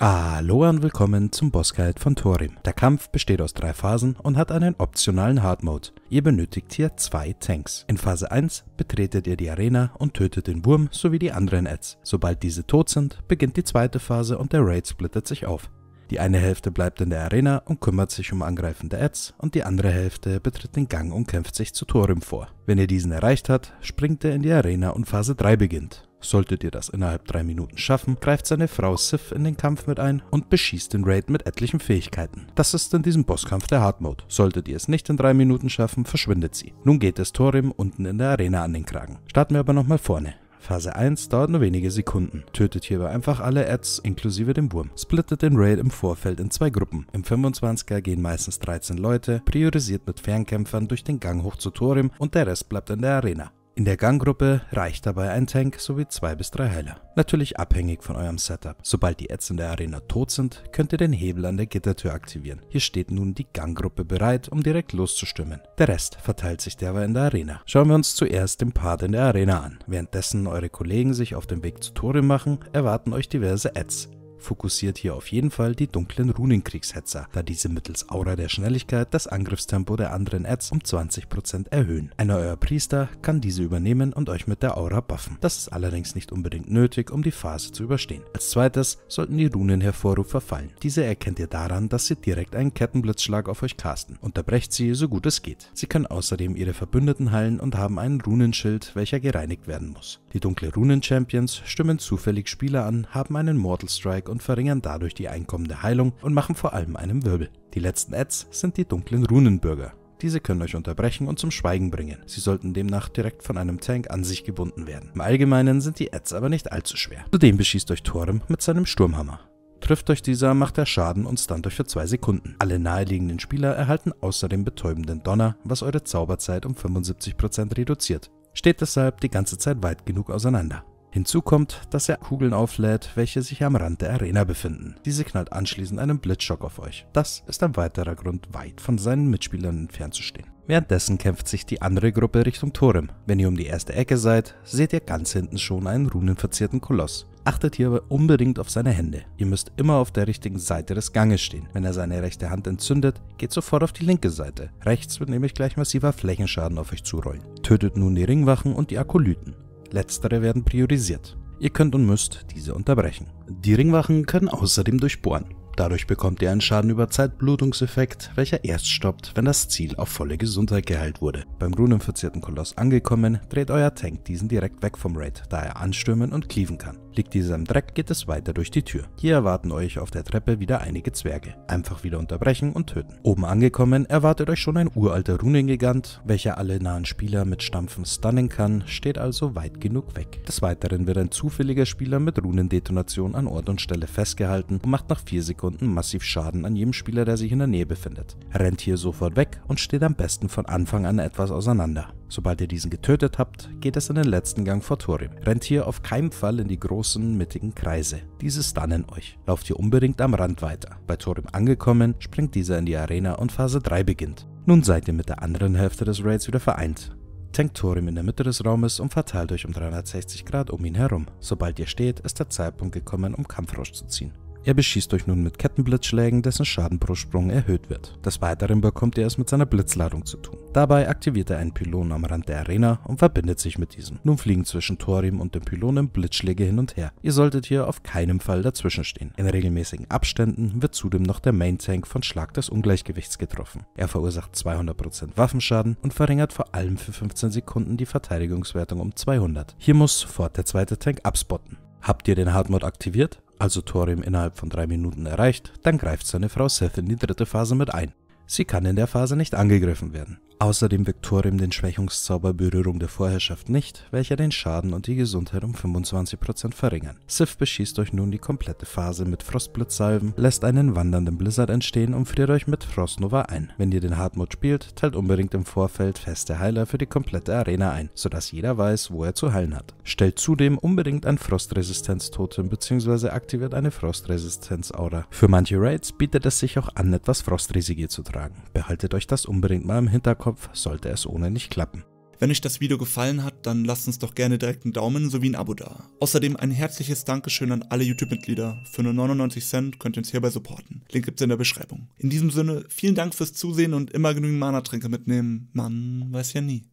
Hallo und willkommen zum Bossguide von Thorin. Der Kampf besteht aus drei Phasen und hat einen optionalen Hard Mode. Ihr benötigt hier zwei Tanks. In Phase 1 betretet ihr die Arena und tötet den Wurm sowie die anderen Ads. Sobald diese tot sind, beginnt die zweite Phase und der Raid splittet sich auf. Die eine Hälfte bleibt in der Arena und kümmert sich um angreifende Ads und die andere Hälfte betritt den Gang und kämpft sich zu Thorim vor. Wenn ihr diesen erreicht habt, springt er in die Arena und Phase 3 beginnt. Solltet ihr das innerhalb drei Minuten schaffen, greift seine Frau Sif in den Kampf mit ein und beschießt den Raid mit etlichen Fähigkeiten. Das ist in diesem Bosskampf der Hard Mode. Solltet ihr es nicht in drei Minuten schaffen, verschwindet sie. Nun geht es Thorim unten in der Arena an den Kragen. Starten wir aber nochmal vorne. Phase 1 dauert nur wenige Sekunden. Tötet hierbei einfach alle Ads inklusive dem Wurm. Splittet den Raid im Vorfeld in zwei Gruppen. Im 25er gehen meistens 13 Leute, priorisiert mit Fernkämpfern durch den Gang hoch zu Thorim und der Rest bleibt in der Arena. In der Ganggruppe reicht dabei ein Tank sowie zwei bis drei Heiler. Natürlich abhängig von eurem Setup. Sobald die Ads in der Arena tot sind, könnt ihr den Hebel an der Gittertür aktivieren. Hier steht nun die Ganggruppe bereit, um direkt loszustimmen. Der Rest verteilt sich derweil in der Arena. Schauen wir uns zuerst den Part in der Arena an. Währenddessen eure Kollegen sich auf den Weg zu Tore machen, erwarten euch diverse Ads fokussiert hier auf jeden Fall die dunklen Runenkriegshetzer, da diese mittels Aura der Schnelligkeit das Angriffstempo der anderen Ads um 20% erhöhen. Einer euer Priester kann diese übernehmen und euch mit der Aura buffen. Das ist allerdings nicht unbedingt nötig, um die Phase zu überstehen. Als zweites sollten die Runenhervorrufer fallen. Diese erkennt ihr daran, dass sie direkt einen Kettenblitzschlag auf euch casten. Unterbrecht sie, so gut es geht. Sie können außerdem ihre Verbündeten heilen und haben einen Runenschild, welcher gereinigt werden muss. Die dunkle Runen-Champions stimmen zufällig Spieler an, haben einen Mortal Strike und und verringern dadurch die Einkommen der Heilung und machen vor allem einem Wirbel. Die letzten Ads sind die dunklen Runenbürger. Diese können euch unterbrechen und zum Schweigen bringen. Sie sollten demnach direkt von einem Tank an sich gebunden werden. Im Allgemeinen sind die Ads aber nicht allzu schwer. Zudem beschießt euch Thorem mit seinem Sturmhammer. Trifft euch dieser, macht er Schaden und stunt euch für zwei Sekunden. Alle naheliegenden Spieler erhalten außerdem betäubenden Donner, was eure Zauberzeit um 75% reduziert. Steht deshalb die ganze Zeit weit genug auseinander. Hinzu kommt, dass er Kugeln auflädt, welche sich am Rand der Arena befinden. Diese knallt anschließend einen Blitzschock auf euch. Das ist ein weiterer Grund, weit von seinen Mitspielern entfernt zu stehen. Währenddessen kämpft sich die andere Gruppe Richtung Torem. Wenn ihr um die erste Ecke seid, seht ihr ganz hinten schon einen runenverzierten Koloss. Achtet hier aber unbedingt auf seine Hände. Ihr müsst immer auf der richtigen Seite des Ganges stehen. Wenn er seine rechte Hand entzündet, geht sofort auf die linke Seite. Rechts wird nämlich gleich massiver Flächenschaden auf euch zurollen. Tötet nun die Ringwachen und die Akolyten. Letztere werden priorisiert. Ihr könnt und müsst diese unterbrechen. Die Ringwachen können außerdem durchbohren. Dadurch bekommt ihr einen Schaden über Zeitblutungseffekt, welcher erst stoppt, wenn das Ziel auf volle Gesundheit geheilt wurde. Beim grunenverzierten Koloss angekommen, dreht euer Tank diesen direkt weg vom Raid, da er anstürmen und cleaven kann. Liegt dieser im Dreck, geht es weiter durch die Tür. Hier erwarten euch auf der Treppe wieder einige Zwerge. Einfach wieder unterbrechen und töten. Oben angekommen, erwartet euch schon ein uralter Runengigant, welcher alle nahen Spieler mit Stampfen stunnen kann, steht also weit genug weg. Des Weiteren wird ein zufälliger Spieler mit Runendetonation an Ort und Stelle festgehalten und macht nach 4 Sekunden Sekunden massiv Schaden an jedem Spieler, der sich in der Nähe befindet. Er rennt hier sofort weg und steht am besten von Anfang an etwas auseinander. Sobald ihr diesen getötet habt, geht es in den letzten Gang vor Torim. Rennt hier auf keinen Fall in die großen, mittigen Kreise. Diese stunnen euch. Lauft hier unbedingt am Rand weiter. Bei Torim angekommen, springt dieser in die Arena und Phase 3 beginnt. Nun seid ihr mit der anderen Hälfte des Raids wieder vereint. Tankt Torim in der Mitte des Raumes und verteilt euch um 360 Grad um ihn herum. Sobald ihr steht, ist der Zeitpunkt gekommen, um Kampfrosch zu ziehen. Er beschießt euch nun mit Kettenblitzschlägen, dessen Schaden pro Sprung erhöht wird. Des Weiteren bekommt ihr es mit seiner Blitzladung zu tun. Dabei aktiviert er einen Pylon am Rand der Arena und verbindet sich mit diesem. Nun fliegen zwischen Thorim und dem Pylonen Blitzschläge hin und her. Ihr solltet hier auf keinen Fall dazwischen stehen. In regelmäßigen Abständen wird zudem noch der Main Tank von Schlag des Ungleichgewichts getroffen. Er verursacht 200% Waffenschaden und verringert vor allem für 15 Sekunden die Verteidigungswertung um 200. Hier muss sofort der zweite Tank abspotten. Habt ihr den Hard aktiviert? also Thorium innerhalb von drei Minuten erreicht, dann greift seine Frau Seth in die dritte Phase mit ein. Sie kann in der Phase nicht angegriffen werden, Außerdem wirkt Thorim den Schwächungszauber Berührung der Vorherrschaft nicht, welcher den Schaden und die Gesundheit um 25% verringern. Sif beschießt euch nun die komplette Phase mit Frostblitzsalven, lässt einen wandernden Blizzard entstehen und friert euch mit Frostnova ein. Wenn ihr den Hardmode spielt, teilt unbedingt im Vorfeld feste Heiler für die komplette Arena ein, sodass jeder weiß, wo er zu heilen hat. Stellt zudem unbedingt ein Frostresistenz-Totem bzw. aktiviert eine Frostresistenz-Aura. Für manche Raids bietet es sich auch an, etwas Frostresigier zu tragen. Behaltet euch das unbedingt mal im Hinterkopf Kopf sollte es ohne nicht klappen. Wenn euch das Video gefallen hat, dann lasst uns doch gerne direkt einen Daumen sowie ein Abo da. Außerdem ein herzliches Dankeschön an alle YouTube-Mitglieder. Für nur 99 Cent könnt ihr uns hierbei supporten. Link gibt's in der Beschreibung. In diesem Sinne, vielen Dank fürs Zusehen und immer genügend Mana-Tränke mitnehmen. Man weiß ja nie.